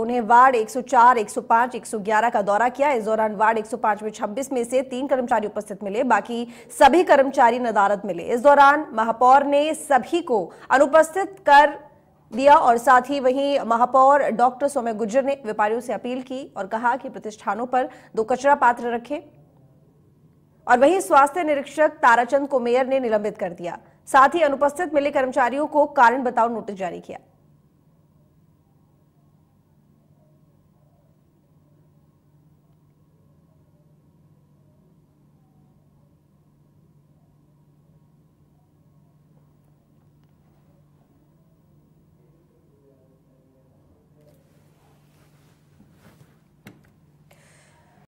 उन्हें वार्ड 104, 105, 111 का दौरा किया इस दौरान वार्ड 105 में 26 में से तीन कर्मचारी उपस्थित मिले बाकी सभी कर्मचारी नदारत मिले इस दौरान महापौर ने सभी को अनुपस्थित कर दिया और साथ ही वहीं महापौर डॉक्टर सौम्य गुजर ने व्यापारियों से अपील की और कहा कि प्रतिष्ठानों पर दो कचरा पात्र रखे और वहीं स्वास्थ्य निरीक्षक ताराचंद को मेयर ने निलंबित कर दिया साथ ही अनुपस्थित मिले कर्मचारियों को कारण बताओ नोटिस जारी किया